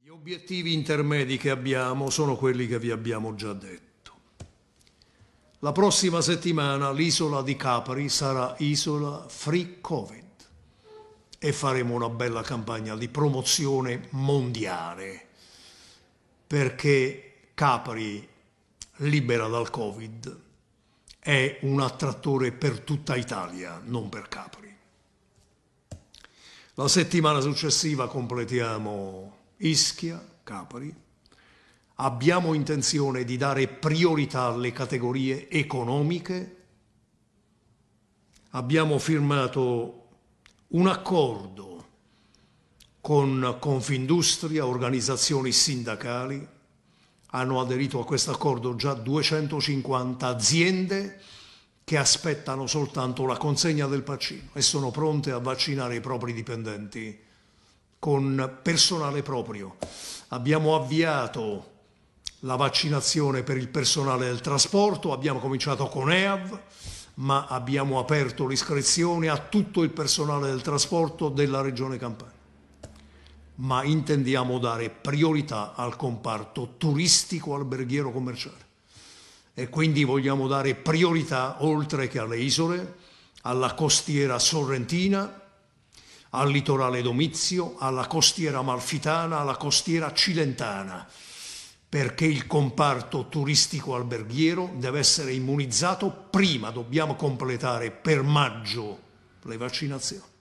Gli obiettivi intermedi che abbiamo sono quelli che vi abbiamo già detto. La prossima settimana l'isola di Capri sarà isola free Covid e faremo una bella campagna di promozione mondiale perché Capri libera dal Covid è un attrattore per tutta Italia, non per Capri. La settimana successiva completiamo Ischia, Capri. Abbiamo intenzione di dare priorità alle categorie economiche. Abbiamo firmato un accordo con Confindustria, organizzazioni sindacali, hanno aderito a questo accordo già 250 aziende che aspettano soltanto la consegna del vaccino e sono pronte a vaccinare i propri dipendenti con personale proprio. Abbiamo avviato la vaccinazione per il personale del trasporto, abbiamo cominciato con EAV, ma abbiamo aperto l'iscrizione a tutto il personale del trasporto della Regione Campania ma intendiamo dare priorità al comparto turistico alberghiero commerciale e quindi vogliamo dare priorità oltre che alle isole, alla costiera sorrentina, al litorale domizio, alla costiera malfitana, alla costiera cilentana, perché il comparto turistico alberghiero deve essere immunizzato prima, dobbiamo completare per maggio le vaccinazioni.